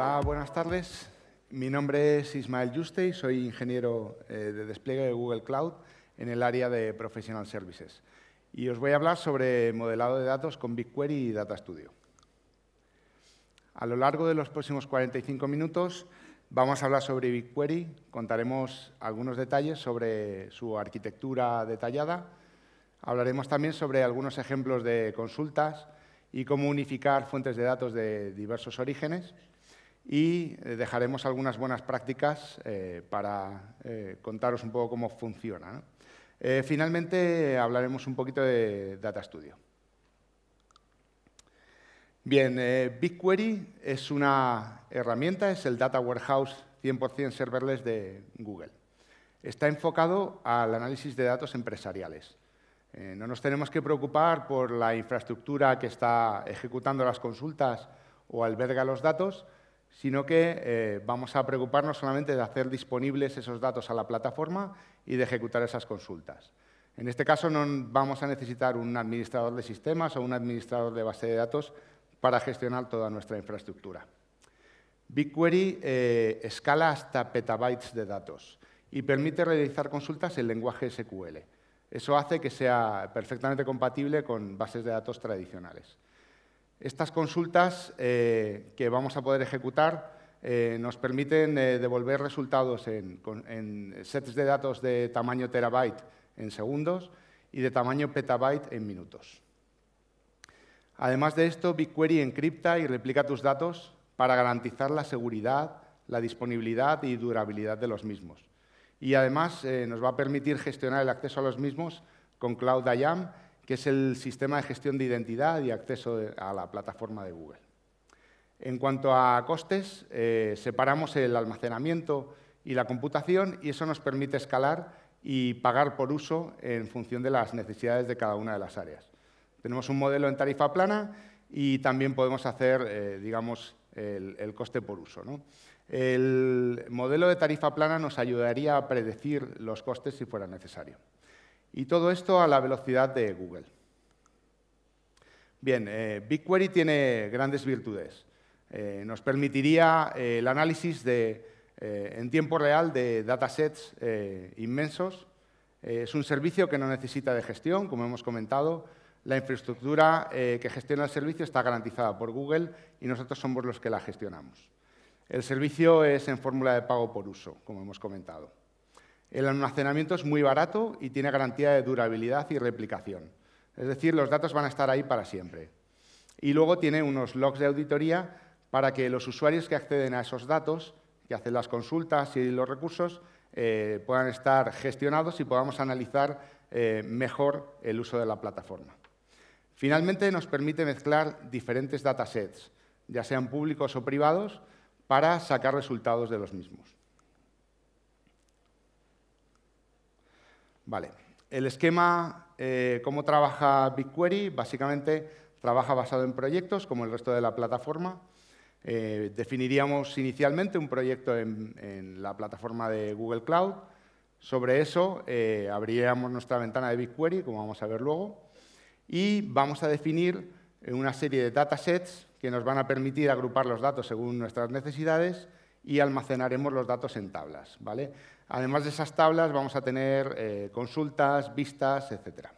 Hola, buenas tardes. Mi nombre es Ismael Juste y soy ingeniero eh, de despliegue de Google Cloud en el área de Professional Services. Y os voy a hablar sobre modelado de datos con BigQuery y Data Studio. A lo largo de los próximos 45 minutos vamos a hablar sobre BigQuery, contaremos algunos detalles sobre su arquitectura detallada, hablaremos también sobre algunos ejemplos de consultas y cómo unificar fuentes de datos de diversos orígenes y eh, dejaremos algunas buenas prácticas eh, para eh, contaros un poco cómo funciona. finalmente hablaremos un poquito de Data Studio. Bien, BigQuery es una herramienta, es el Data Warehouse 100% serverless de Google. Está enfocado al análisis de datos empresariales. no nos tenemos que preocupar por la infraestructura que está ejecutando las consultas o alberga los datos, sino que eh, vamos a preocuparnos solamente de hacer disponibles esos datos a la plataforma y de ejecutar esas consultas. En este caso no vamos a necesitar un administrador de sistemas o un administrador de base de datos para gestionar toda nuestra infraestructura. BigQuery eh, escala hasta petabytes de datos y permite realizar consultas en lenguaje SQL. Eso hace que sea perfectamente compatible con bases de datos tradicionales. Estas consultas eh, que vamos a poder ejecutar eh, nos permiten eh, devolver resultados en, en, sets de datos de tamaño terabyte en segundos y de tamaño petabyte en minutos. Además de esto, BigQuery encripta y replica tus datos para garantizar la seguridad, la disponibilidad y durabilidad de los mismos. Y además nos va a permitir gestionar el acceso a los mismos con Cloud IAM que es el sistema de gestión de identidad y acceso a la plataforma de Google. En cuanto a costes, eh, separamos el almacenamiento y la computación y eso nos permite escalar y pagar por uso en función de las necesidades de cada una de las áreas. Tenemos un modelo en tarifa plana y también podemos hacer, eh, digamos, el, coste por uso. El modelo de tarifa plana nos ayudaría a predecir los costes si fuera necesario. Y todo esto a la velocidad de Google. Bien, eh, BigQuery tiene grandes virtudes. Eh, nos permitiría eh, el análisis en tiempo real de datasets inmensos. es un servicio que no necesita de gestión, como hemos comentado. La infraestructura que gestiona el servicio está garantizada por Google y nosotros somos los que la gestionamos. El servicio es en fórmula de pago por uso, como hemos comentado. El almacenamiento es muy barato y tiene garantía de durabilidad y replicación. Es decir, los datos van a estar ahí para siempre. Y luego tiene unos logs de auditoría para que los usuarios que acceden a esos datos, que hacen las consultas y los recursos, eh, puedan estar gestionados y podamos analizar eh, mejor el uso de la plataforma. Finalmente, nos permite mezclar diferentes datasets, ya sean públicos o privados, para sacar resultados de los mismos. Vale. El esquema, eh, cómo trabaja BigQuery, básicamente trabaja basado en proyectos, como el resto de la plataforma. Eh, definiríamos inicialmente un proyecto en, la plataforma de Google Cloud. Sobre eso eh, abriríamos nuestra ventana de BigQuery, como vamos a ver luego, y vamos a definir una serie de datasets que nos van a permitir agrupar los datos según nuestras necesidades y almacenaremos los datos en tablas. ¿vale? Además de esas tablas vamos a tener eh, consultas, vistas, etc.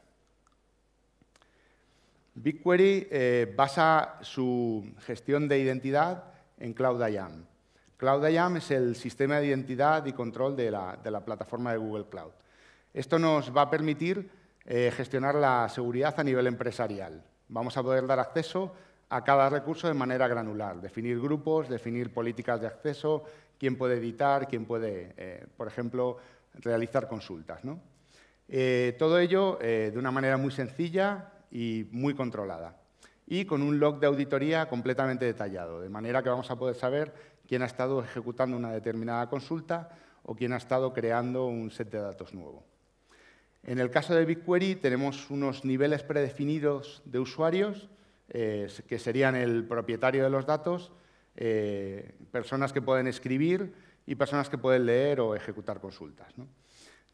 BigQuery eh, basa su gestión de identidad en Cloud IAM. Cloud IAM es el sistema de identidad y control de la, plataforma de Google Cloud. Esto nos va a permitir eh, gestionar la seguridad a nivel empresarial. Vamos a poder dar acceso a cada recurso de manera granular, definir grupos, definir políticas de acceso, quién puede editar, quién puede, eh, por ejemplo, realizar consultas. Eh, todo ello eh, de una manera muy sencilla y muy controlada y con un log de auditoría completamente detallado, de manera que vamos a poder saber quién ha estado ejecutando una determinada consulta o quién ha estado creando un set de datos nuevo. En el caso de BigQuery tenemos unos niveles predefinidos de usuarios eh, que serían el propietario de los datos, eh, personas que pueden escribir y personas que pueden leer o ejecutar consultas.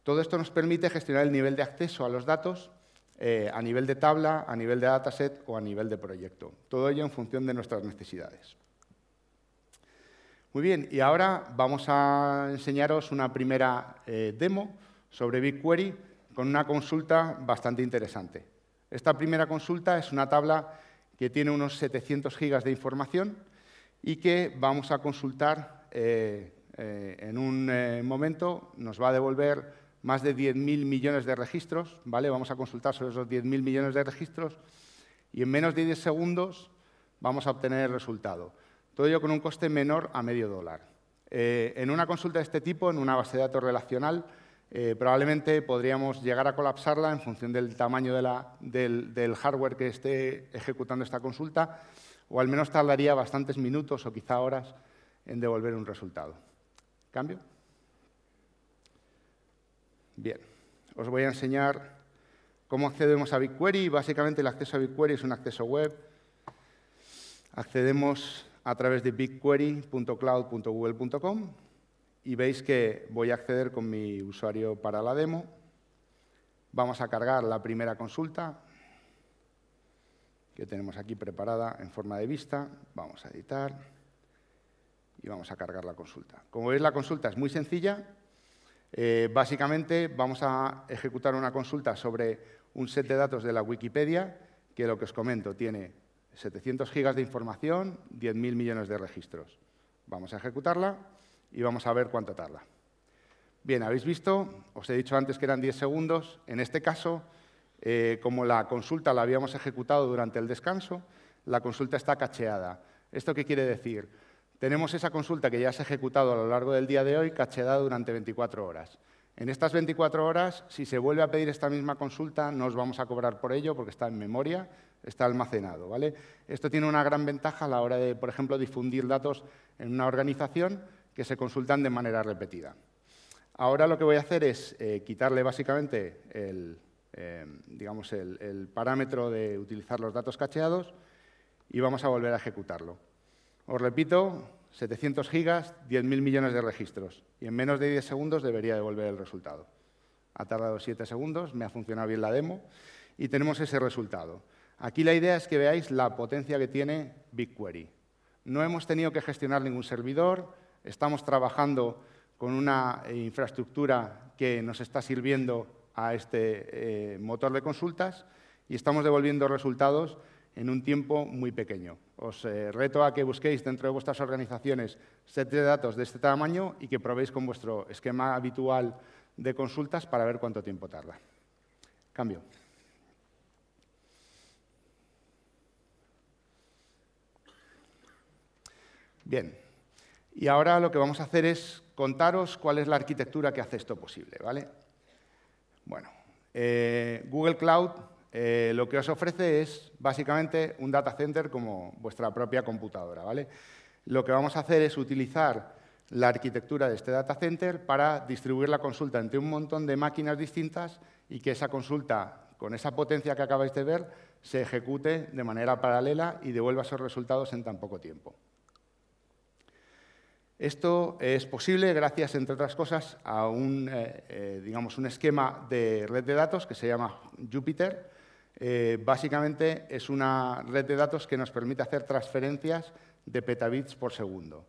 Todo esto nos permite gestionar el nivel de acceso a los datos eh, a nivel de tabla, a nivel de dataset o a nivel de proyecto. Todo ello en función de nuestras necesidades. Muy bien, y ahora vamos a enseñaros una primera demo sobre BigQuery con una consulta bastante interesante. Esta primera consulta es una tabla que tiene unos 700 gigas de información y que vamos a consultar eh, eh, en un eh, momento. Nos va a devolver más de 10.000 millones de registros, ¿vale? Vamos a consultar sobre esos 10.000 millones de registros y en menos de 10 segundos vamos a obtener el resultado. Todo ello con un coste menor a medio dólar. en una consulta de este tipo, en una base de datos relacional, eh, probablemente podríamos llegar a colapsarla en función del tamaño del, del, hardware que esté ejecutando esta consulta, o al menos tardaría bastantes minutos o quizá horas en devolver un resultado. ¿Cambio? Bien, os voy a enseñar cómo accedemos a BigQuery. Básicamente el acceso a BigQuery es un acceso web. Accedemos a través de bigquery.cloud.google.com y veis que voy a acceder con mi usuario para la demo. Vamos a cargar la primera consulta que tenemos aquí preparada en forma de vista. Vamos a editar y vamos a cargar la consulta. Como veis, la consulta es muy sencilla. Eh, básicamente vamos a ejecutar una consulta sobre un set de datos de la Wikipedia que lo que os comento tiene 700 gigas de información, 10.000 millones de registros. Vamos a ejecutarla y vamos a ver cuánto tarda. Bien, habéis visto, os he dicho antes que eran 10 segundos. En este caso, eh, como la consulta la habíamos ejecutado durante el descanso, la consulta está cacheada. ¿Esto qué quiere decir? Tenemos esa consulta que ya se ha ejecutado a lo largo del día de hoy cacheada durante 24 horas. En estas 24 horas, si se vuelve a pedir esta misma consulta, no os vamos a cobrar por ello porque está en memoria, está almacenado. ¿vale? Esto tiene una gran ventaja a la hora de, por ejemplo, difundir datos en una organización que se consultan de manera repetida. Ahora lo que voy a hacer es eh, quitarle básicamente eh, digamos el, el parámetro de utilizar los datos cacheados y vamos a volver a ejecutarlo. Os repito, 700 gigas, 10.000 millones de registros. Y en menos de 10 segundos debería devolver el resultado. Ha tardado 7 segundos, me ha funcionado bien la demo y tenemos ese resultado. Aquí la idea es que veáis la potencia que tiene BigQuery. No hemos tenido que gestionar ningún servidor, Estamos trabajando con una infraestructura que nos está sirviendo a este eh, motor de consultas y estamos devolviendo resultados en un tiempo muy pequeño. Os eh, reto a que busquéis dentro de vuestras organizaciones set de datos de este tamaño y que probéis con vuestro esquema habitual de consultas para ver cuánto tiempo tarda. Cambio. Bien. Y ahora lo que vamos a hacer es contaros cuál es la arquitectura que hace esto posible, ¿vale? Bueno, eh, Google Cloud eh, lo que os ofrece es básicamente un data center como vuestra propia computadora, ¿vale? Lo que vamos a hacer es utilizar la arquitectura de este data center para distribuir la consulta entre un montón de máquinas distintas y que esa consulta, con esa potencia que acabáis de ver, se ejecute de manera paralela y devuelva esos resultados en tan poco tiempo. Esto es posible gracias, entre otras cosas, a eh, eh, un, esquema de red de datos que se llama Jupyter. Eh, básicamente es una red de datos que nos permite hacer transferencias de petabits por segundo.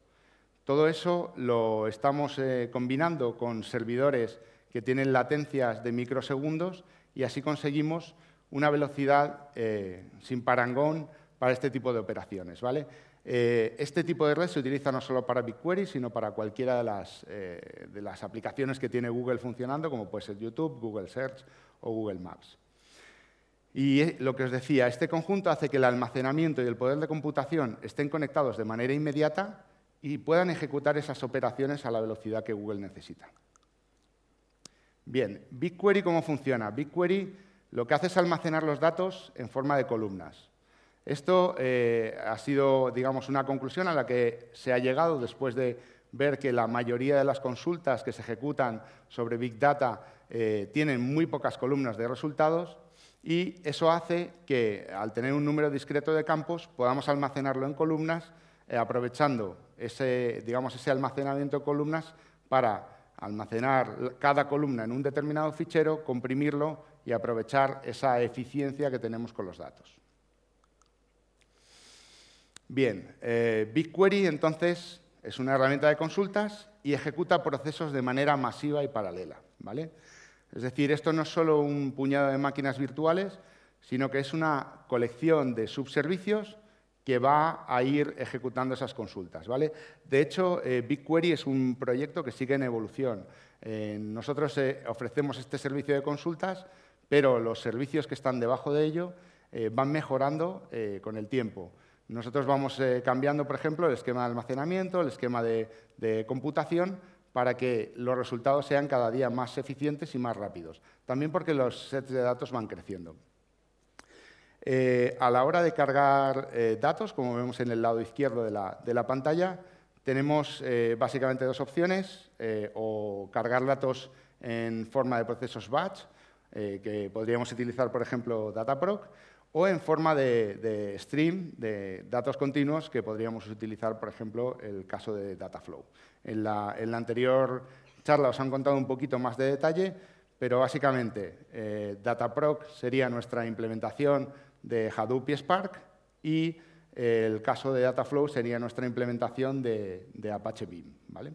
Todo eso lo estamos combinando con servidores que tienen latencias de microsegundos y así conseguimos una velocidad sin parangón para este tipo de operaciones. ¿vale? Eh, este tipo de red se utiliza no solo para BigQuery, sino para cualquiera de las, eh, de las aplicaciones que tiene Google funcionando, como puede ser YouTube, Google Search o Google Maps. Y eh, lo que os decía, este conjunto hace que el almacenamiento y el poder de computación estén conectados de manera inmediata y puedan ejecutar esas operaciones a la velocidad que Google necesita. Bien, BigQuery, ¿cómo funciona? BigQuery lo que hace es almacenar los datos en forma de columnas. Esto eh, ha sido, digamos, una conclusión a la que se ha llegado después de ver que la mayoría de las consultas que se ejecutan sobre Big Data eh, tienen muy pocas columnas de resultados y eso hace que, al tener un número discreto de campos, podamos almacenarlo en columnas, eh, aprovechando ese almacenamiento de columnas para almacenar cada columna en un determinado fichero, comprimirlo y aprovechar esa eficiencia que tenemos con los datos. Bien, eh, BigQuery entonces es una herramienta de consultas y ejecuta procesos de manera masiva y paralela. ¿vale? Es decir, esto no es solo un puñado de máquinas virtuales, sino que es una colección de subservicios que va a ir ejecutando esas consultas. ¿vale? De hecho, eh, BigQuery es un proyecto que sigue en evolución. Eh, nosotros ofrecemos este servicio de consultas, pero los servicios que están debajo de ello van mejorando con el tiempo. Nosotros vamos eh, cambiando, por ejemplo, el esquema de almacenamiento, el esquema de, computación, para que los resultados sean cada día más eficientes y más rápidos. También porque los sets de datos van creciendo. Eh, a la hora de cargar eh, datos, como vemos en el lado izquierdo de la, de la pantalla, tenemos básicamente dos opciones, o cargar datos en forma de procesos batch, que podríamos utilizar, por ejemplo, Dataproc, o en forma de, stream de datos continuos que podríamos utilizar, por ejemplo, el caso de Dataflow. En la, en la anterior charla os han contado un poquito más de detalle, pero básicamente eh, Dataproc sería nuestra implementación de Hadoop y Spark y eh, el caso de Dataflow sería nuestra implementación de, de Apache Beam. ¿vale?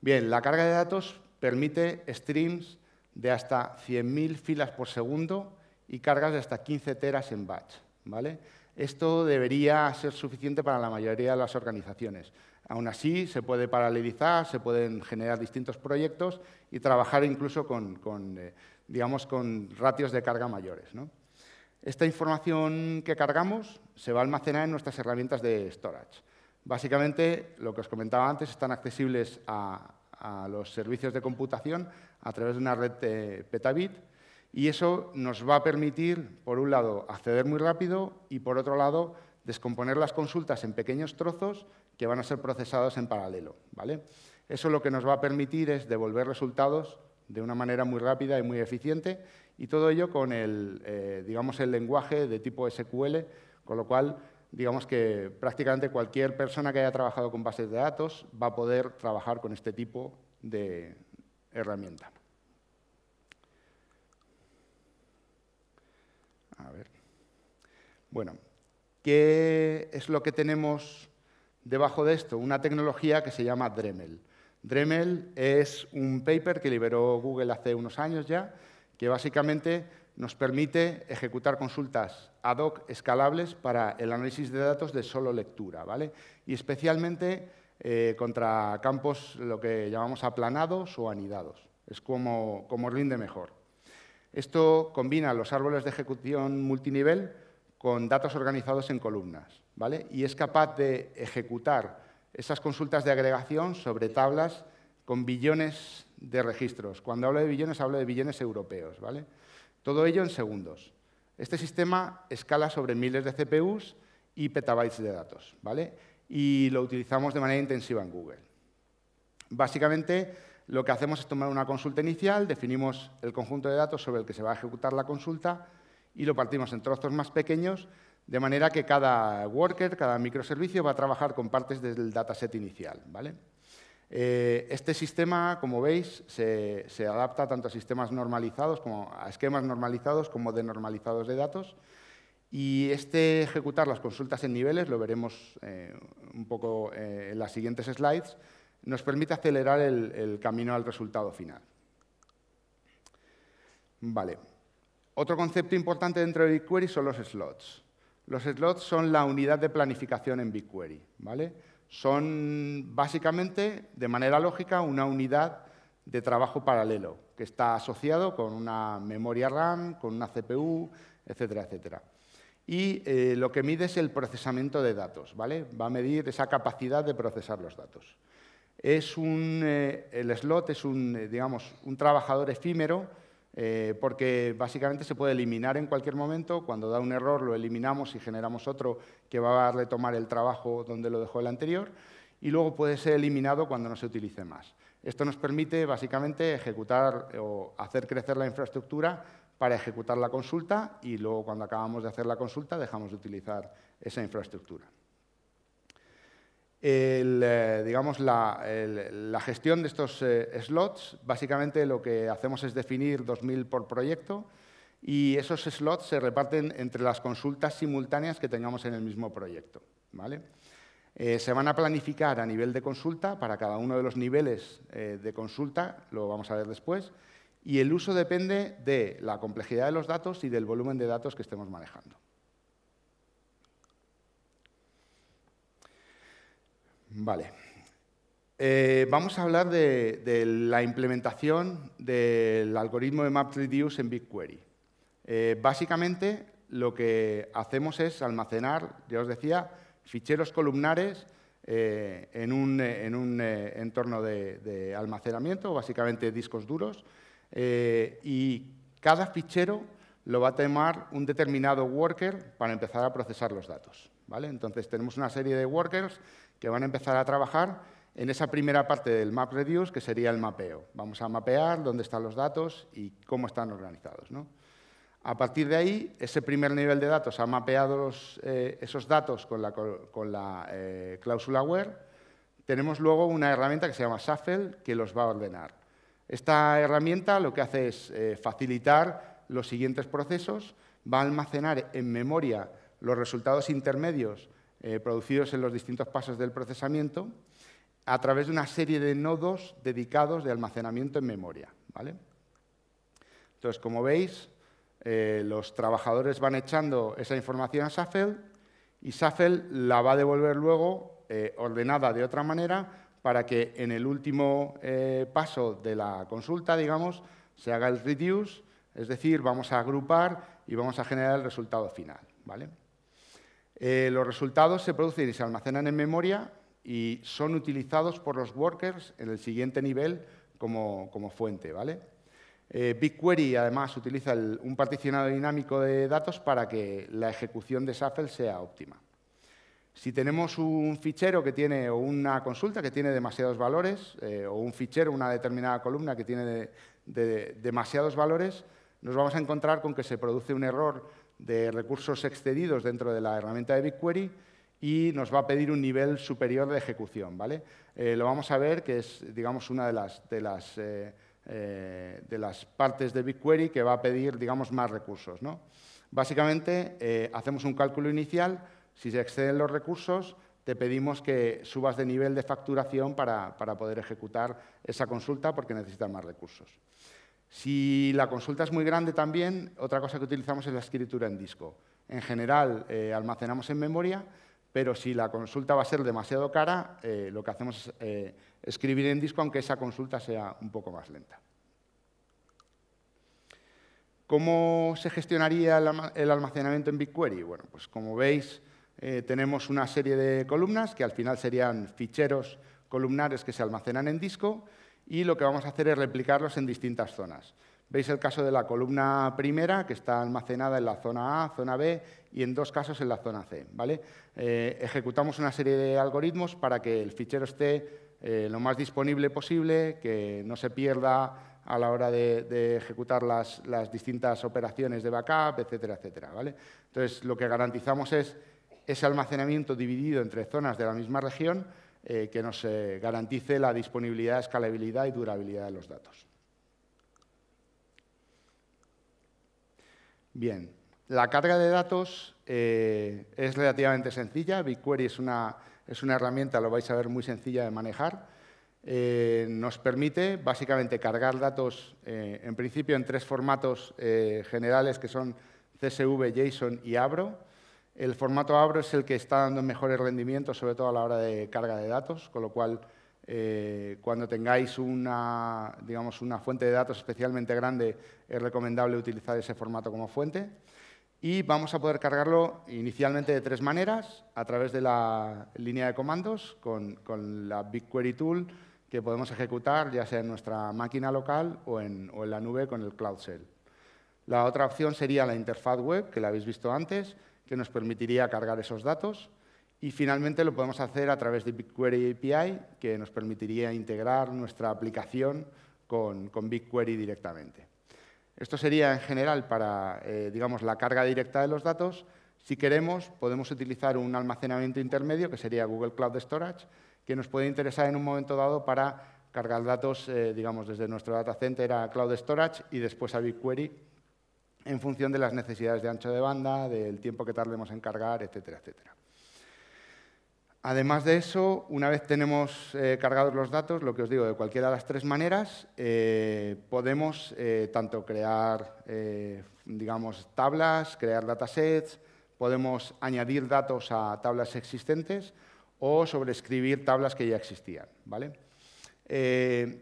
Bien, la carga de datos permite streams de hasta 100.000 filas por segundo y cargas de hasta 15 teras en batch. ¿vale? Esto debería ser suficiente para la mayoría de las organizaciones. Aún así, se puede paralelizar, se pueden generar distintos proyectos y trabajar incluso con, eh, digamos, con ratios de carga mayores. Esta información que cargamos se va a almacenar en nuestras herramientas de storage. Básicamente, lo que os comentaba antes, están accesibles a, los servicios de computación a través de una red de eh, petabit y eso nos va a permitir, por un lado, acceder muy rápido y, por otro lado, descomponer las consultas en pequeños trozos que van a ser procesados en paralelo. Eso lo que nos va a permitir es devolver resultados de una manera muy rápida y muy eficiente y todo ello con el, eh, el lenguaje de tipo SQL, con lo cual digamos que prácticamente cualquier persona que haya trabajado con bases de datos va a poder trabajar con este tipo de herramienta. A ver. Bueno, ¿qué es lo que tenemos debajo de esto? Una tecnología que se llama Dremel. Dremel es un paper que liberó Google hace unos años ya, que básicamente nos permite ejecutar consultas ad hoc escalables para el análisis de datos de solo lectura, ¿vale? Y especialmente eh, contra campos lo que llamamos aplanados o anidados. Es como, como rinde mejor. Esto combina los árboles de ejecución multinivel con datos organizados en columnas, ¿vale? Y es capaz de ejecutar esas consultas de agregación sobre tablas con billones de registros. Cuando hablo de billones, hablo de billones europeos, ¿vale? Todo ello en segundos. Este sistema escala sobre miles de CPUs y petabytes de datos, ¿vale? Y lo utilizamos de manera intensiva en Google. Básicamente, lo que hacemos es tomar una consulta inicial, definimos el conjunto de datos sobre el que se va a ejecutar la consulta y lo partimos en trozos más pequeños, de manera que cada worker, cada microservicio va a trabajar con partes del dataset inicial. ¿vale? Eh, este sistema, como veis, se, adapta tanto a sistemas normalizados, como a esquemas normalizados como normalizados de datos. Y este ejecutar las consultas en niveles, lo veremos eh, un poco eh, en las siguientes slides, nos permite acelerar el, camino al resultado final. Vale. Otro concepto importante dentro de BigQuery son los slots. Los slots son la unidad de planificación en BigQuery. ¿vale? Son básicamente, de manera lógica, una unidad de trabajo paralelo que está asociado con una memoria RAM, con una CPU, etcétera, etcétera. Y eh, lo que mide es el procesamiento de datos. ¿vale? Va a medir esa capacidad de procesar los datos. Es un, eh, el slot es un, eh, digamos, un trabajador efímero eh, porque básicamente se puede eliminar en cualquier momento. Cuando da un error lo eliminamos y generamos otro que va a retomar el trabajo donde lo dejó el anterior y luego puede ser eliminado cuando no se utilice más. Esto nos permite básicamente ejecutar o hacer crecer la infraestructura para ejecutar la consulta y luego cuando acabamos de hacer la consulta dejamos de utilizar esa infraestructura el, eh, digamos, la, gestión de estos eh, slots, básicamente lo que hacemos es definir 2.000 por proyecto y esos slots se reparten entre las consultas simultáneas que tengamos en el mismo proyecto. ¿vale? Eh, se van a planificar a nivel de consulta, para cada uno de los niveles de consulta, lo vamos a ver después, y el uso depende de la complejidad de los datos y del volumen de datos que estemos manejando. Vale. Eh, vamos a hablar de, la implementación del algoritmo de MapReduce en BigQuery. Eh, básicamente, lo que hacemos es almacenar, ya os decía, ficheros columnares eh, en un, entorno de, de, almacenamiento, básicamente discos duros, y cada fichero lo va a tomar un determinado worker para empezar a procesar los datos. Entonces tenemos una serie de workers que van a empezar a trabajar en esa primera parte del map que sería el mapeo. Vamos a mapear dónde están los datos y cómo están organizados. A partir de ahí, ese primer nivel de datos ha mapeado eh, esos datos con la, eh, cláusula where. Tenemos luego una herramienta que se llama Shuffle, que los va a ordenar. Esta herramienta lo que hace es eh, facilitar los siguientes procesos, va a almacenar en memoria los resultados intermedios eh, producidos en los distintos pasos del procesamiento a través de una serie de nodos dedicados de almacenamiento en memoria. ¿vale? Entonces, como veis, eh, los trabajadores van echando esa información a SAFEL y SAFEL la va a devolver luego eh, ordenada de otra manera para que en el último paso de la consulta, digamos, se haga el reduce, es decir, vamos a agrupar y vamos a generar el resultado final. ¿vale? Eh, los resultados se producen y se almacenan en memoria y son utilizados por los workers en el siguiente nivel como, fuente. Eh, BigQuery además utiliza un particionado dinámico de datos para que la ejecución de Shuffle sea óptima. Si tenemos un fichero que tiene o una consulta que tiene demasiados valores, eh, o un fichero, una determinada columna que tiene demasiados valores, nos vamos a encontrar con que se produce un error de recursos excedidos dentro de la herramienta de BigQuery y nos va a pedir un nivel superior de ejecución. ¿vale? Eh, lo vamos a ver, que es digamos, una de las, de las, eh, eh, de las partes de BigQuery que va a pedir digamos, más recursos. Básicamente, hacemos un cálculo inicial, si se exceden los recursos, te pedimos que subas de nivel de facturación para, para poder ejecutar esa consulta porque necesitas más recursos. Si la consulta es muy grande también, otra cosa que utilizamos es la escritura en disco. En general, eh, almacenamos en memoria, pero si la consulta va a ser demasiado cara, eh, lo que hacemos es eh, escribir en disco, aunque esa consulta sea un poco más lenta. ¿Cómo se gestionaría el almacenamiento en BigQuery? Bueno, pues como veis, tenemos una serie de columnas que al final serían ficheros columnares que se almacenan en disco y lo que vamos a hacer es replicarlos en distintas zonas. Veis el caso de la columna primera, que está almacenada en la zona A, zona B y en dos casos en la zona C. ¿vale? Eh, ejecutamos una serie de algoritmos para que el fichero esté eh, lo más disponible posible, que no se pierda a la hora de, ejecutar las, distintas operaciones de backup, etcétera, etcétera. ¿vale? Entonces, lo que garantizamos es ese almacenamiento dividido entre zonas de la misma región eh, que nos eh, garantice la disponibilidad, escalabilidad y durabilidad de los datos. Bien, la carga de datos eh, es relativamente sencilla. BigQuery es una, es una, herramienta, lo vais a ver, muy sencilla de manejar. nos permite básicamente cargar datos, en principio, en tres formatos generales que son CSV, JSON y Abro. El formato Abro es el que está dando mejores rendimientos, sobre todo a la hora de carga de datos, con lo cual eh, cuando tengáis una, fuente de datos especialmente grande, es recomendable utilizar ese formato como fuente. Y vamos a poder cargarlo inicialmente de tres maneras, a través de la línea de comandos con, la BigQuery Tool que podemos ejecutar ya sea en nuestra máquina local o en, o en la nube con el Cloud Shell. La otra opción sería la interfaz web, que la habéis visto antes, que nos permitiría cargar esos datos. Y finalmente lo podemos hacer a través de BigQuery API, que nos permitiría integrar nuestra aplicación con, BigQuery directamente. Esto sería en general para eh, digamos, la carga directa de los datos. Si queremos, podemos utilizar un almacenamiento intermedio, que sería Google Cloud Storage, que nos puede interesar en un momento dado para cargar datos eh, digamos, desde nuestro data center a Cloud Storage y después a BigQuery en función de las necesidades de ancho de banda, del tiempo que tardemos en cargar, etcétera, etcétera. Además de eso, una vez tenemos eh, cargados los datos, lo que os digo, de cualquiera de las tres maneras, eh, podemos eh, tanto crear, digamos, tablas, crear datasets, podemos añadir datos a tablas existentes o sobreescribir tablas que ya existían, ¿vale?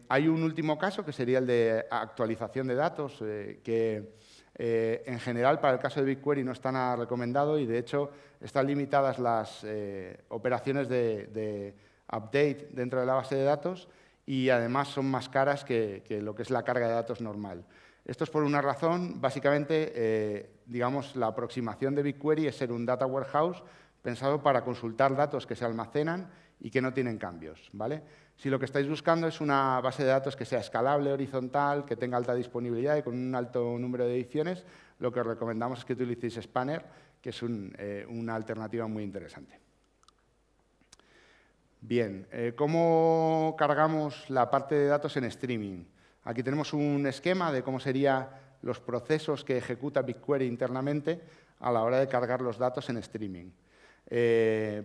hay un último caso que sería el de actualización de datos, que eh, en general, para el caso de BigQuery no está nada recomendado y, de hecho, están limitadas las eh, operaciones de, update dentro de la base de datos y, además, son más caras que, lo que es la carga de datos normal. Esto es por una razón, básicamente, eh, digamos, la aproximación de BigQuery es ser un data warehouse pensado para consultar datos que se almacenan y que no tienen cambios, ¿vale? Si lo que estáis buscando es una base de datos que sea escalable, horizontal, que tenga alta disponibilidad y con un alto número de ediciones, lo que os recomendamos es que utilicéis Spanner, que es eh, una alternativa muy interesante. Bien, eh, ¿cómo cargamos la parte de datos en streaming? Aquí tenemos un esquema de cómo serían los procesos que ejecuta BigQuery internamente a la hora de cargar los datos en streaming. Eh,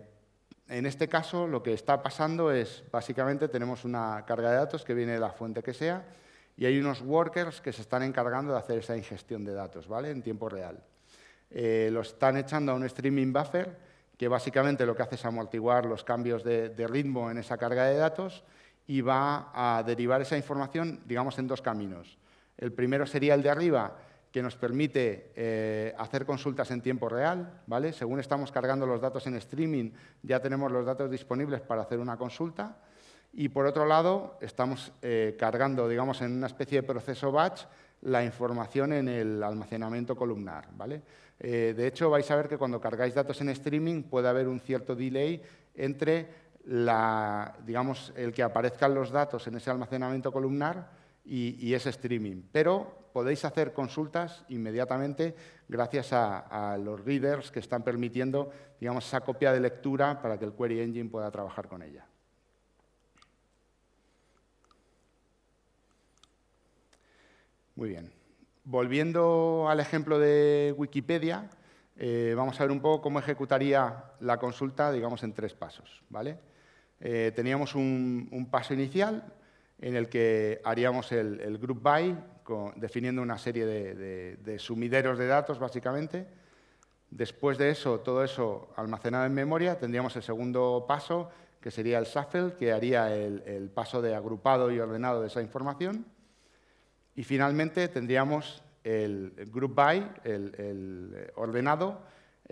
en este caso lo que está pasando es, básicamente tenemos una carga de datos que viene de la fuente que sea y hay unos workers que se están encargando de hacer esa ingestión de datos ¿vale? en tiempo real. Eh, lo están echando a un streaming buffer que básicamente lo que hace es amortiguar los cambios de, de ritmo en esa carga de datos y va a derivar esa información, digamos, en dos caminos. El primero sería el de arriba, que nos permite eh, hacer consultas en tiempo real, ¿vale? Según estamos cargando los datos en streaming, ya tenemos los datos disponibles para hacer una consulta. Y por otro lado, estamos eh, cargando, digamos, en una especie de proceso batch la información en el almacenamiento columnar, ¿vale? Eh, de hecho, vais a ver que cuando cargáis datos en streaming puede haber un cierto delay entre digamos, el que aparezcan los datos en ese almacenamiento columnar y, ese streaming. Pero podéis hacer consultas inmediatamente gracias a, los readers que están permitiendo digamos, esa copia de lectura para que el Query Engine pueda trabajar con ella. Muy bien. Volviendo al ejemplo de Wikipedia, eh, vamos a ver un poco cómo ejecutaría la consulta, digamos, en tres pasos. ¿vale? Eh, teníamos un, paso inicial, en el que haríamos el, group by, definiendo una serie de, sumideros de datos, básicamente. Después de eso, todo eso almacenado en memoria, tendríamos el segundo paso, que sería el shuffle, que haría el, paso de agrupado y ordenado de esa información. Y finalmente tendríamos el group by, el, el ordenado,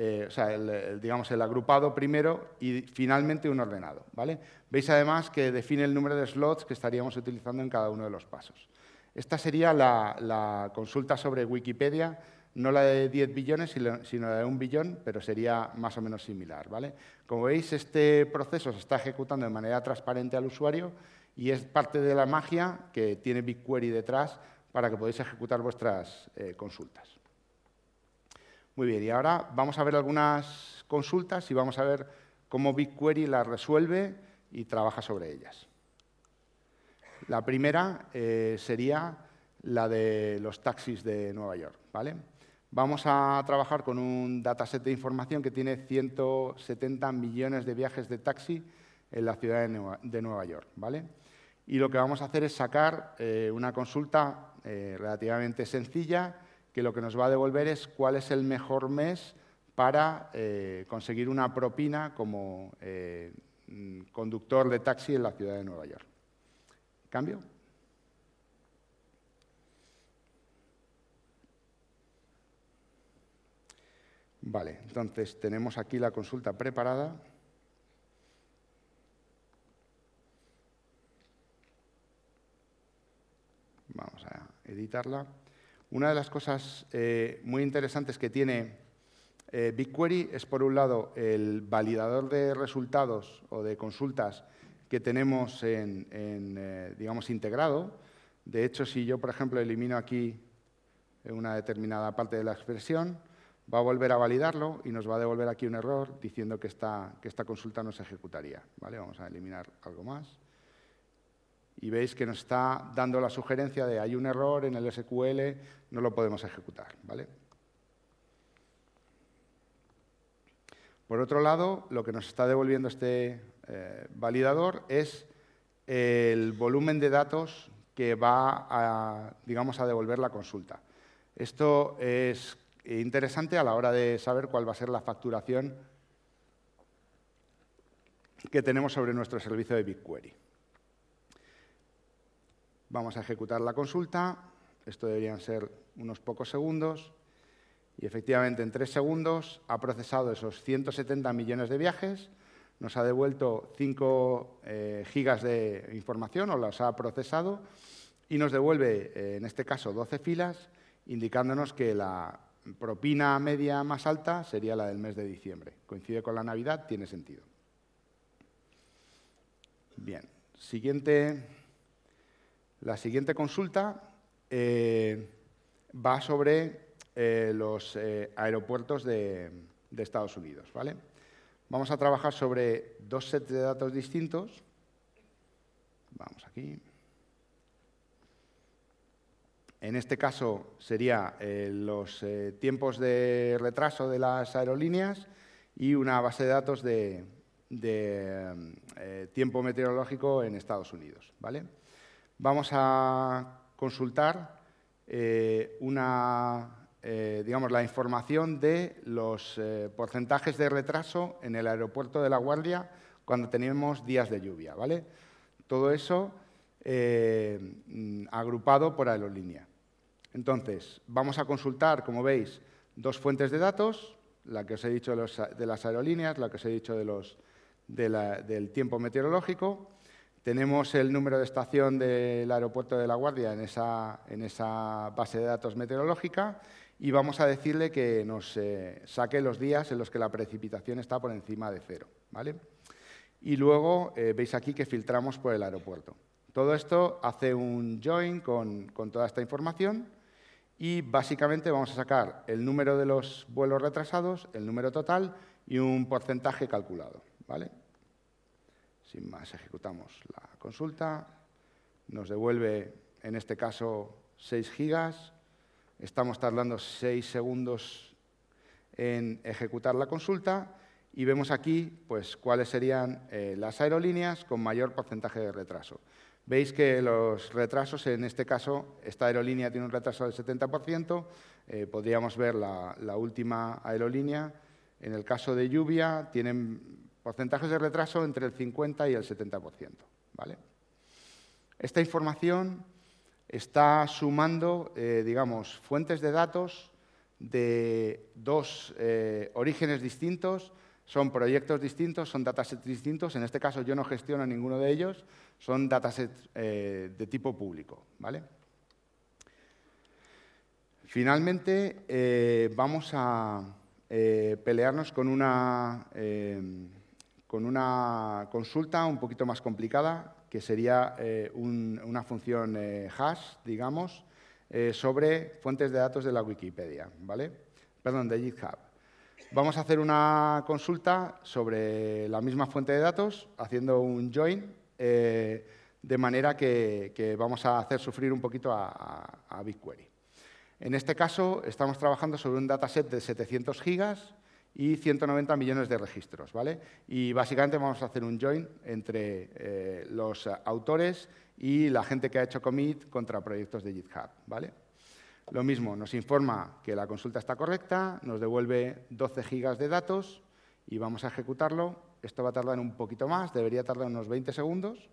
eh, o sea, digamos, el agrupado primero y finalmente un ordenado. ¿vale? Veis además que define el número de slots que estaríamos utilizando en cada uno de los pasos. Esta sería la, consulta sobre Wikipedia, no la de 10 billones, sino la de un billón, pero sería más o menos similar. ¿vale? Como veis, este proceso se está ejecutando de manera transparente al usuario y es parte de la magia que tiene BigQuery detrás para que podáis ejecutar vuestras eh, consultas. Muy bien, y ahora vamos a ver algunas consultas y vamos a ver cómo BigQuery las resuelve y trabaja sobre ellas. La primera eh, sería la de los taxis de Nueva York. ¿vale? Vamos a trabajar con un dataset de información que tiene 170 millones de viajes de taxi en la ciudad de Nueva, York. ¿vale? Y lo que vamos a hacer es sacar eh, una consulta eh, relativamente sencilla que lo que nos va a devolver es cuál es el mejor mes para eh, conseguir una propina como eh, mm, conductor de taxi en la ciudad de Nueva York. ¿Cambio? Vale, entonces tenemos aquí la consulta preparada. Vamos a editarla. Una de las cosas eh, muy interesantes que tiene eh, BigQuery es, por un lado, el validador de resultados o de consultas que tenemos en, eh, digamos, integrado. De hecho, si yo, por ejemplo, elimino aquí una determinada parte de la expresión, va a volver a validarlo y nos va a devolver aquí un error diciendo que esta, que esta consulta no se ejecutaría. ¿vale? Vamos a eliminar algo más y veis que nos está dando la sugerencia de hay un error en el SQL, no lo podemos ejecutar. ¿vale? Por otro lado, lo que nos está devolviendo este eh, validador es el volumen de datos que va a, digamos, a devolver la consulta. Esto es interesante a la hora de saber cuál va a ser la facturación que tenemos sobre nuestro servicio de BigQuery. Vamos a ejecutar la consulta. Esto deberían ser unos pocos segundos. Y efectivamente, en tres segundos ha procesado esos 170 millones de viajes, nos ha devuelto 5 eh, gigas de información o las ha procesado y nos devuelve, eh, en este caso, 12 filas, indicándonos que la propina media más alta sería la del mes de diciembre. Coincide con la Navidad, tiene sentido. Bien, siguiente la siguiente consulta eh, va sobre eh, los eh, aeropuertos de, Estados Unidos. ¿vale? Vamos a trabajar sobre dos sets de datos distintos. Vamos aquí. En este caso serían los tiempos de retraso de las aerolíneas y una base de datos de, de tiempo meteorológico en Estados Unidos. ¿vale? vamos a consultar eh, una, eh, digamos, la información de los eh, porcentajes de retraso en el aeropuerto de La Guardia cuando tenemos días de lluvia. ¿vale? Todo eso mm, agrupado por aerolínea. Entonces, vamos a consultar, como veis, dos fuentes de datos, la que os he dicho de, las aerolíneas, la que os he dicho del tiempo meteorológico, tenemos el número de estación del aeropuerto de La Guardia en esa, base de datos meteorológica y vamos a decirle que nos eh, saque los días en los que la precipitación está por encima de cero. ¿vale? Y luego eh, veis aquí que filtramos por el aeropuerto. Todo esto hace un join con, con toda esta información y básicamente vamos a sacar el número de los vuelos retrasados, el número total y un porcentaje calculado. ¿vale? Sin más, ejecutamos la consulta, nos devuelve en este caso 6 gigas, estamos tardando 6 segundos en ejecutar la consulta y vemos aquí pues, cuáles serían eh, las aerolíneas con mayor porcentaje de retraso. Veis que los retrasos, en este caso, esta aerolínea tiene un retraso del 70%, eh, podríamos ver la, la última aerolínea, en el caso de lluvia tienen Porcentajes de retraso entre el 50 y el 70%. ¿vale? Esta información está sumando, eh, digamos, fuentes de datos de dos eh, orígenes distintos, son proyectos distintos, son datasets distintos. En este caso yo no gestiono ninguno de ellos, son datasets eh, de tipo público. ¿vale? Finalmente, vamos a pelearnos con una con una consulta un poquito más complicada, que sería eh, una función eh, hash, digamos, eh, sobre fuentes de datos de la Wikipedia, ¿vale? Perdón, de GitHub. Vamos a hacer una consulta sobre la misma fuente de datos, haciendo un join, de manera que, vamos a hacer sufrir un poquito a, a BigQuery. En este caso, estamos trabajando sobre un dataset de 700 gigas y 190 millones de registros. ¿vale? Y básicamente vamos a hacer un join entre eh, los autores y la gente que ha hecho commit contra proyectos de GitHub. ¿vale? Lo mismo, nos informa que la consulta está correcta, nos devuelve 12 gigas de datos y vamos a ejecutarlo. Esto va a tardar un poquito más, debería tardar unos 20 segundos.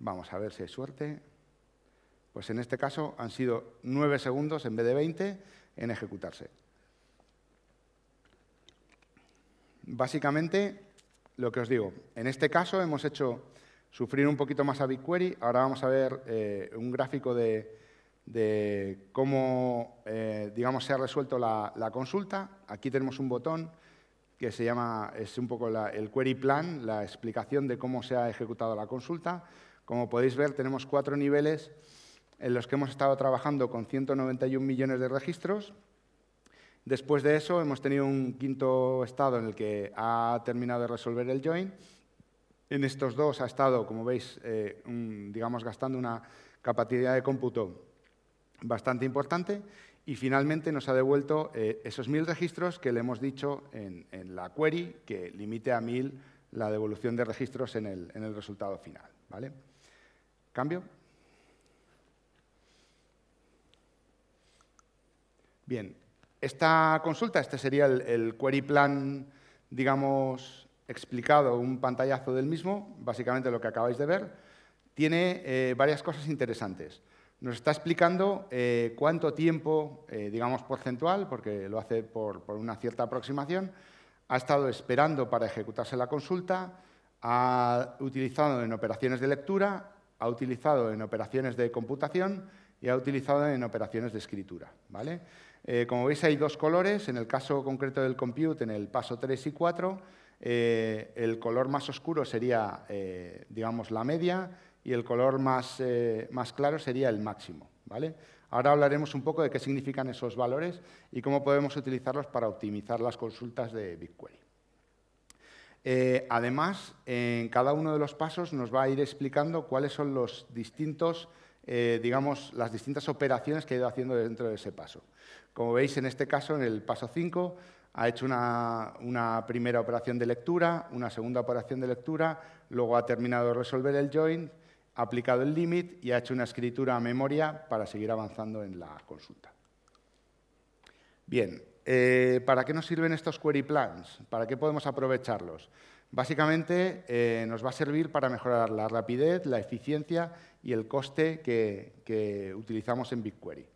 Vamos a ver si hay suerte. Pues en este caso han sido 9 segundos en vez de 20 en ejecutarse. Básicamente, lo que os digo, en este caso hemos hecho sufrir un poquito más a BigQuery. Ahora vamos a ver eh, un gráfico de, cómo eh, digamos, se ha resuelto la, consulta. Aquí tenemos un botón que se llama, es un poco el query plan, la explicación de cómo se ha ejecutado la consulta. Como podéis ver, tenemos cuatro niveles en los que hemos estado trabajando con 191 millones de registros. Después de eso hemos tenido un quinto estado en el que ha terminado de resolver el join. En estos dos ha estado, como veis, eh, digamos, gastando una capacidad de cómputo bastante importante y finalmente nos ha devuelto eh, esos 1.000 registros que le hemos dicho en, la query que limite a 1.000 la devolución de registros en el, en el resultado final. ¿vale? ¿Cambio? Bien, esta consulta, este sería el, query plan, digamos, explicado, un pantallazo del mismo, básicamente lo que acabáis de ver, tiene eh, varias cosas interesantes. Nos está explicando eh, cuánto tiempo, eh, digamos porcentual, porque lo hace por, una cierta aproximación, ha estado esperando para ejecutarse la consulta, ha utilizado en operaciones de lectura, ha utilizado en operaciones de computación y ha utilizado en operaciones de escritura. ¿vale? Eh, como veis hay dos colores, en el caso concreto del compute, en el paso 3 y 4, eh, el color más oscuro sería, eh, digamos, la media y el color más, más claro sería el máximo. ¿vale? Ahora hablaremos un poco de qué significan esos valores y cómo podemos utilizarlos para optimizar las consultas de BigQuery. además, en cada uno de los pasos nos va a ir explicando cuáles son los distintos eh, digamos, las distintas operaciones que ha ido haciendo dentro de ese paso. Como veis, en este caso, en el paso 5, ha hecho una, primera operación de lectura, una segunda operación de lectura, luego ha terminado de resolver el join, ha aplicado el limit y ha hecho una escritura a memoria para seguir avanzando en la consulta. Bien, eh, ¿para qué nos sirven estos query plans? ¿Para qué podemos aprovecharlos? Básicamente eh, nos va a servir para mejorar la rapidez, la eficiencia y el coste que, utilizamos en BigQuery.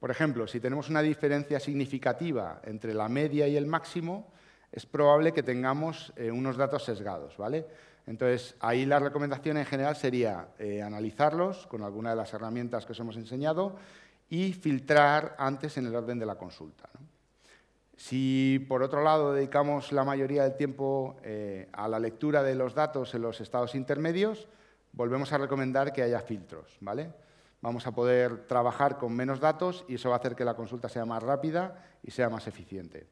Por ejemplo, si tenemos una diferencia significativa entre la media y el máximo, es probable que tengamos eh, unos datos sesgados, ¿vale? Entonces, ahí la recomendación en general sería eh, analizarlos con alguna de las herramientas que os hemos enseñado y filtrar antes en el orden de la consulta. Si, por otro lado, dedicamos la mayoría del tiempo eh, a la lectura de los datos en los estados intermedios, volvemos a recomendar que haya filtros. ¿vale? Vamos a poder trabajar con menos datos y eso va a hacer que la consulta sea más rápida y sea más eficiente.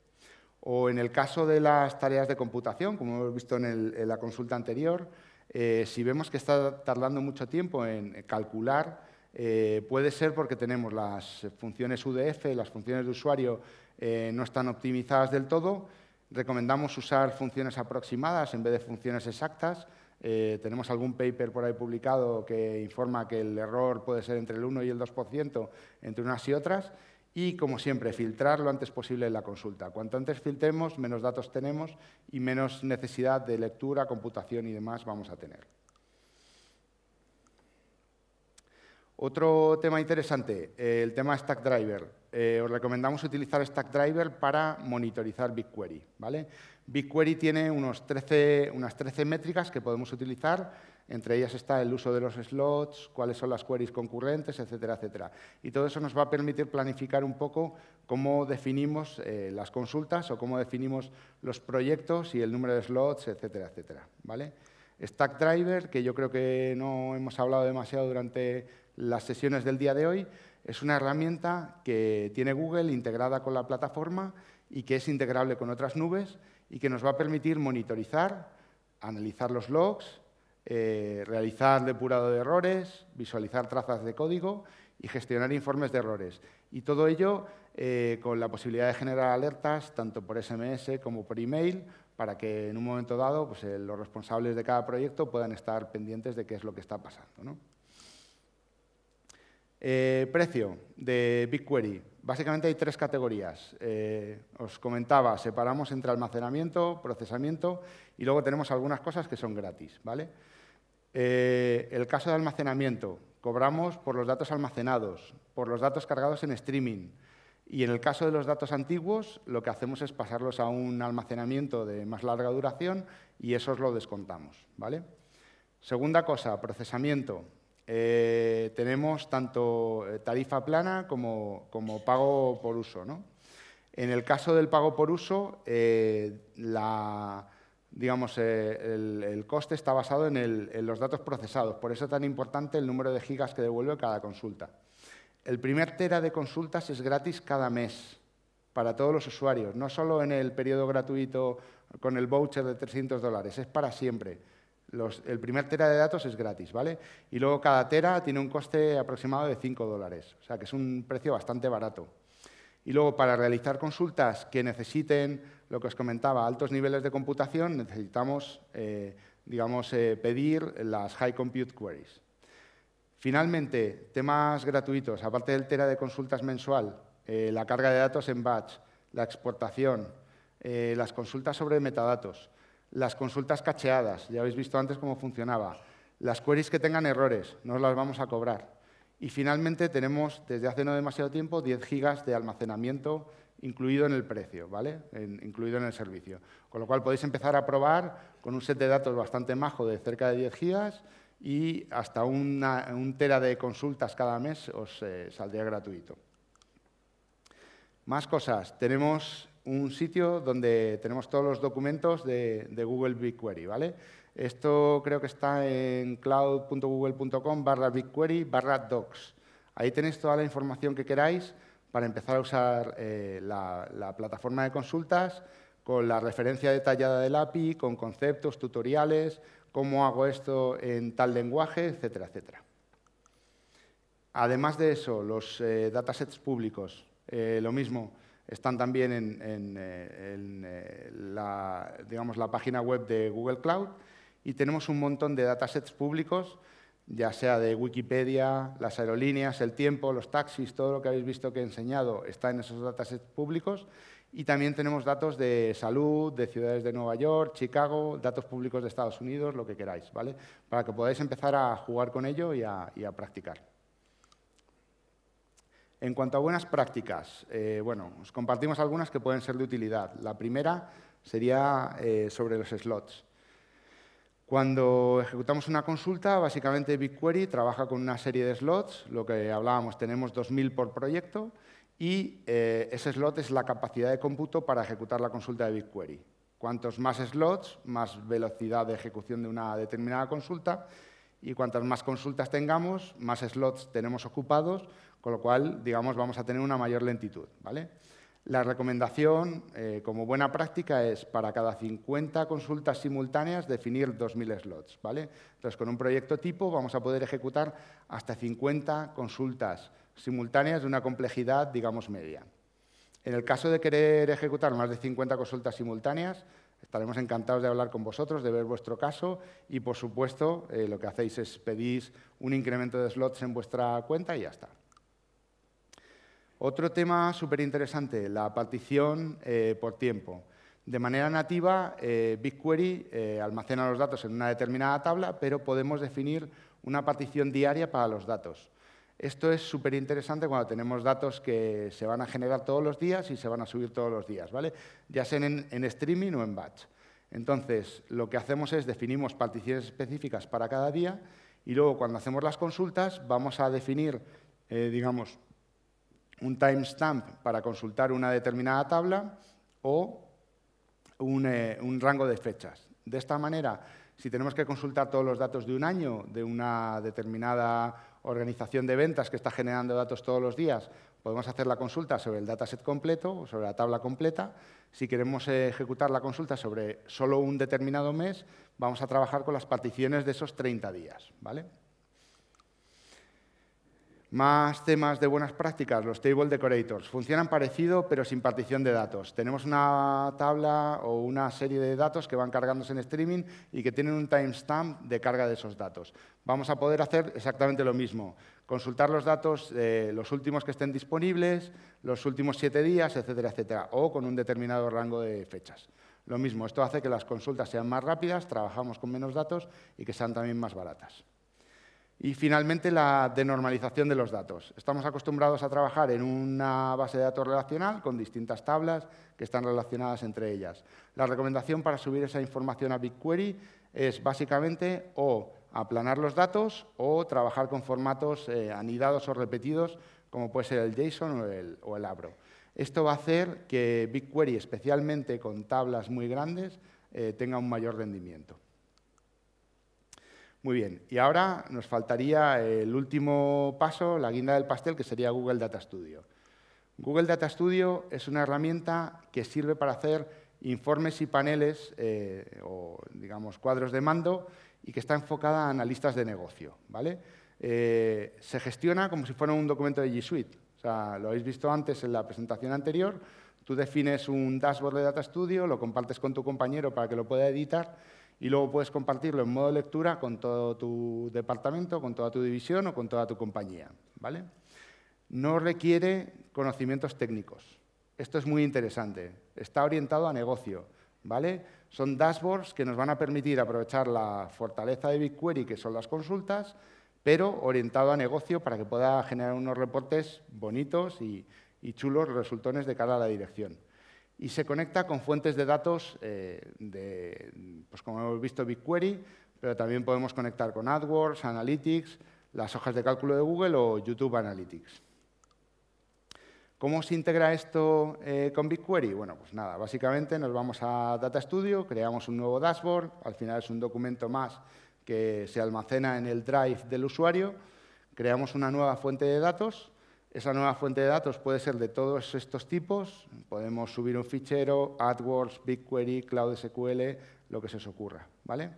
O en el caso de las tareas de computación, como hemos visto en, la consulta anterior, eh, si vemos que está tardando mucho tiempo en calcular, eh, puede ser porque tenemos las funciones UDF, las funciones de usuario eh, no están optimizadas del todo. Recomendamos usar funciones aproximadas en vez de funciones exactas. Eh, tenemos algún paper por ahí publicado que informa que el error puede ser entre el 1 y el 2% entre unas y otras. Y, como siempre, filtrar lo antes posible en la consulta. Cuanto antes filtremos, menos datos tenemos y menos necesidad de lectura, computación y demás vamos a tener. Otro tema interesante, el tema Stackdriver. Eh, os recomendamos utilizar Stackdriver para monitorizar BigQuery. ¿vale? BigQuery tiene unos unas 13 métricas que podemos utilizar. Entre ellas está el uso de los slots, cuáles son las queries concurrentes, etcétera, etcétera. Y todo eso nos va a permitir planificar un poco cómo definimos eh, las consultas o cómo definimos los proyectos y el número de slots, etcétera, etcétera. ¿vale? Stackdriver, que yo creo que no hemos hablado demasiado durante las sesiones del día de hoy, es una herramienta que tiene Google integrada con la plataforma y que es integrable con otras nubes y que nos va a permitir monitorizar, analizar los logs, eh, realizar depurado de errores, visualizar trazas de código y gestionar informes de errores. Y todo ello eh, con la posibilidad de generar alertas tanto por SMS como por email para que en un momento dado pues, eh, los responsables de cada proyecto puedan estar pendientes de qué es lo que está pasando. ¿no? Eh, precio de BigQuery. Básicamente hay tres categorías. Eh, os comentaba, separamos entre almacenamiento, procesamiento y luego tenemos algunas cosas que son gratis. ¿vale? Eh, el caso de almacenamiento, cobramos por los datos almacenados, por los datos cargados en streaming. Y en el caso de los datos antiguos, lo que hacemos es pasarlos a un almacenamiento de más larga duración y os lo descontamos. ¿vale? Segunda cosa, procesamiento. Eh, tenemos tanto eh, tarifa plana como, pago por uso. ¿no? En el caso del pago por uso, eh, digamos, el, coste está basado en, en, los datos procesados, por eso es tan importante el número de gigas que devuelve cada consulta. El primer tera de consultas es gratis cada mes para todos los usuarios, no solo en el periodo gratuito con el voucher de 300 dólares, es para siempre el primer tera de datos es gratis, ¿vale? Y luego cada tera tiene un coste aproximado de 5 dólares, o sea que es un precio bastante barato. Y luego para realizar consultas que necesiten, lo que os comentaba, altos niveles de computación, necesitamos, eh, digamos, eh, pedir las High Compute Queries. Finalmente, temas gratuitos, aparte del tera de consultas mensual, eh, la carga de datos en batch, la exportación, las consultas sobre metadatos, las consultas cacheadas, ya habéis visto antes cómo funcionaba, las queries que tengan errores, no las vamos a cobrar. Y finalmente tenemos, desde hace no demasiado tiempo, 10 gigas de almacenamiento incluido en el precio, ¿vale? incluido en el servicio. Con lo cual podéis empezar a probar con un set de datos bastante majo de cerca de 10 gigas y hasta una, un tera de consultas cada mes os eh, saldría gratuito. Más cosas. Tenemos un sitio donde tenemos todos los documentos de, Google BigQuery, ¿vale? Esto creo que está en cloud.google.com barra BigQuery barra docs. Ahí tenéis toda la información que queráis para empezar a usar eh, la, plataforma de consultas con la referencia detallada del API, con conceptos, tutoriales, cómo hago esto en tal lenguaje, etcétera, etcétera. Además de eso, los eh, datasets públicos, eh, lo mismo. Están también en, eh, eh, la, página web de Google Cloud y tenemos un montón de datasets públicos, ya sea de Wikipedia, las aerolíneas, el tiempo, los taxis, todo lo que habéis visto que he enseñado está en esos datasets públicos. Y también tenemos datos de salud, de ciudades de Nueva York, Chicago, datos públicos de Estados Unidos, lo que queráis, ¿vale? Para que podáis empezar a jugar con ello y a practicar. En cuanto a buenas prácticas, eh, bueno, os compartimos algunas que pueden ser de utilidad. La primera sería eh, sobre los slots. Cuando ejecutamos una consulta, básicamente BigQuery trabaja con una serie de slots, lo que hablábamos, tenemos 2.000 por proyecto, y eh, ese slot es la capacidad de cómputo para ejecutar la consulta de BigQuery. Cuantos más slots, más velocidad de ejecución de una determinada consulta, y cuantas más consultas tengamos, más slots tenemos ocupados, con lo cual, digamos, vamos a tener una mayor lentitud. ¿vale? La recomendación, eh, como buena práctica, es para cada 50 consultas simultáneas definir 2.000 slots. ¿vale? Entonces, con un proyecto tipo vamos a poder ejecutar hasta 50 consultas simultáneas de una complejidad, digamos, media. En el caso de querer ejecutar más de 50 consultas simultáneas, estaremos encantados de hablar con vosotros, de ver vuestro caso y, por supuesto, eh, lo que hacéis es pedís un incremento de slots en vuestra cuenta y ya está. Otro tema súper interesante, la partición eh, por tiempo. De manera nativa, eh, BigQuery eh, almacena los datos en una determinada tabla, pero podemos definir una partición diaria para los datos. Esto es súper interesante cuando tenemos datos que se van a generar todos los días y se van a subir todos los días, ¿vale? ya sea en, streaming o en batch. Entonces, lo que hacemos es definimos particiones específicas para cada día y luego cuando hacemos las consultas vamos a definir, digamos, un timestamp para consultar una determinada tabla o eh, un, rango de fechas. De esta manera, si tenemos que consultar todos los datos de un año de una determinada organización de ventas que está generando datos todos los días, podemos hacer la consulta sobre el dataset completo o sobre la tabla completa. Si queremos eh, ejecutar la consulta sobre solo un determinado mes, vamos a trabajar con las particiones de esos 30 días. ¿vale? Más temas de buenas prácticas, los Table Decorators. Funcionan parecido, pero sin partición de datos. Tenemos una tabla o una serie de datos que van cargándose en streaming y que tienen un timestamp de carga de esos datos. Vamos a poder hacer exactamente lo mismo. Consultar los datos, los últimos que estén disponibles, los últimos siete días, etcétera, etcétera, o con un determinado rango de fechas. Lo mismo, esto hace que las consultas sean más rápidas, trabajamos con menos datos y que sean también más baratas. Y finalmente la denormalización de los datos. Estamos acostumbrados a trabajar en una base de datos relacional con distintas tablas que están relacionadas entre ellas. La recomendación para subir esa información a BigQuery es básicamente o aplanar los datos o trabajar con formatos eh, anidados o repetidos como puede ser el JSON o el, Abro. Esto va a hacer que BigQuery, especialmente con tablas muy grandes, eh, tenga un mayor rendimiento. Muy bien, y ahora nos faltaría el último paso, la guinda del pastel, que sería Google Data Studio. Google Data Studio es una herramienta que sirve para hacer informes y paneles eh, o, digamos, cuadros de mando y que está enfocada a analistas de negocio. ¿vale? Eh, se gestiona como si fuera un documento de G Suite. O sea, lo habéis visto antes en la presentación anterior. Tú defines un dashboard de Data Studio, lo compartes con tu compañero para que lo pueda editar y luego puedes compartirlo en modo lectura con todo tu departamento, con toda tu división o con toda tu compañía. ¿vale? No requiere conocimientos técnicos. Esto es muy interesante. Está orientado a negocio. ¿vale? Son dashboards que nos van a permitir aprovechar la fortaleza de BigQuery, que son las consultas, pero orientado a negocio para que pueda generar unos reportes bonitos y, y chulos resultones de cara a la dirección y se conecta con fuentes de datos, eh, de, pues como hemos visto, BigQuery, pero también podemos conectar con AdWords, Analytics, las hojas de cálculo de Google o YouTube Analytics. ¿Cómo se integra esto eh, con BigQuery? Bueno, pues nada, básicamente nos vamos a Data Studio, creamos un nuevo dashboard, al final es un documento más que se almacena en el drive del usuario, creamos una nueva fuente de datos esa nueva fuente de datos puede ser de todos estos tipos. Podemos subir un fichero, AdWords, BigQuery, Cloud SQL, lo que se os ocurra. ¿vale?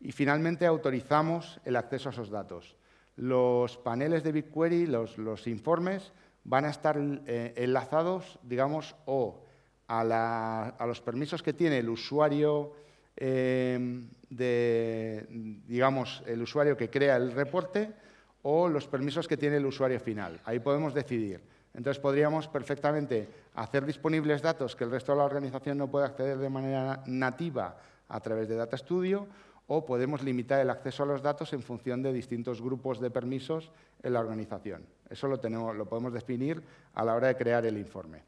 Y finalmente autorizamos el acceso a esos datos. Los paneles de BigQuery, los, informes, van a estar eh, enlazados, digamos, o a, los permisos que tiene el usuario, eh, de, digamos, el usuario que crea el reporte, o los permisos que tiene el usuario final. Ahí podemos decidir. Entonces podríamos perfectamente hacer disponibles datos que el resto de la organización no puede acceder de manera nativa a través de Data Studio o podemos limitar el acceso a los datos en función de distintos grupos de permisos en la organización. Eso lo, tenemos, lo podemos definir a la hora de crear el informe.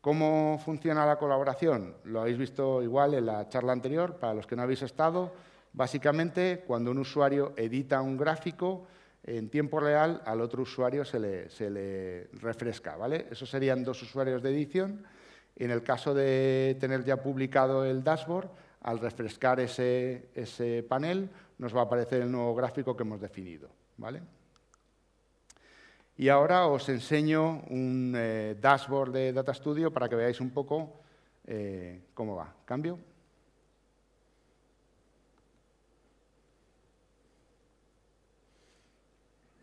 ¿Cómo funciona la colaboración? Lo habéis visto igual en la charla anterior. Para los que no habéis estado, básicamente cuando un usuario edita un gráfico, en tiempo real al otro usuario se le, se le refresca. ¿vale? Esos serían dos usuarios de edición. En el caso de tener ya publicado el dashboard, al refrescar ese, ese panel nos va a aparecer el nuevo gráfico que hemos definido. ¿vale? Y ahora os enseño un eh, dashboard de Data Studio para que veáis un poco eh, cómo va. ¿Cambio?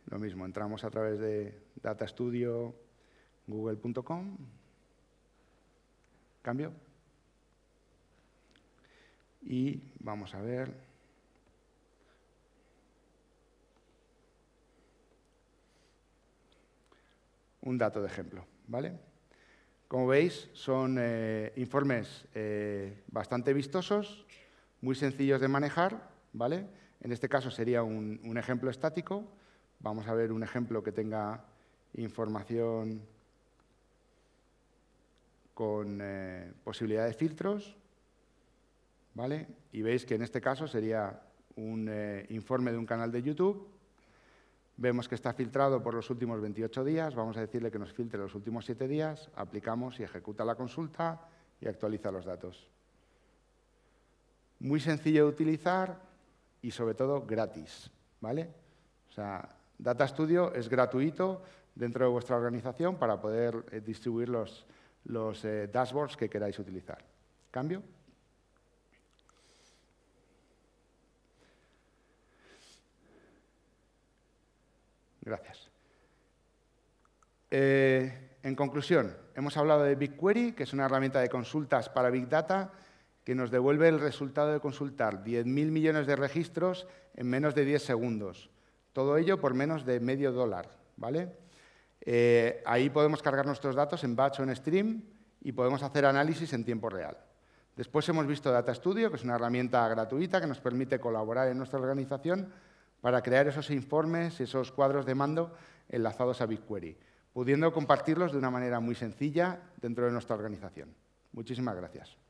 Lo mismo, entramos a través de Data Studio, google.com. Cambio. Y vamos a ver. Un dato de ejemplo, ¿vale? Como veis, son eh, informes eh, bastante vistosos, muy sencillos de manejar, ¿vale? En este caso sería un ejemplo estático, Vamos a ver un ejemplo que tenga información con eh, posibilidad de filtros. ¿vale? Y veis que en este caso sería un eh, informe de un canal de YouTube. Vemos que está filtrado por los últimos 28 días. Vamos a decirle que nos filtre los últimos 7 días. Aplicamos y ejecuta la consulta y actualiza los datos. Muy sencillo de utilizar y sobre todo gratis. ¿vale? O sea, Data Studio es gratuito dentro de vuestra organización para poder eh, distribuir los, eh, dashboards que queráis utilizar. ¿Cambio? Gracias. Eh, en conclusión, hemos hablado de BigQuery, que es una herramienta de consultas para Big Data, que nos devuelve el resultado de consultar 10.000 millones de registros en menos de 10 segundos. Todo ello por menos de medio dólar, ¿vale? Eh, ahí podemos cargar nuestros datos en batch o en stream y podemos hacer análisis en tiempo real. Después hemos visto Data Studio, que es una herramienta gratuita que nos permite colaborar en nuestra organización para crear esos informes, y esos cuadros de mando enlazados a BigQuery, pudiendo compartirlos de una manera muy sencilla dentro de nuestra organización. Muchísimas gracias.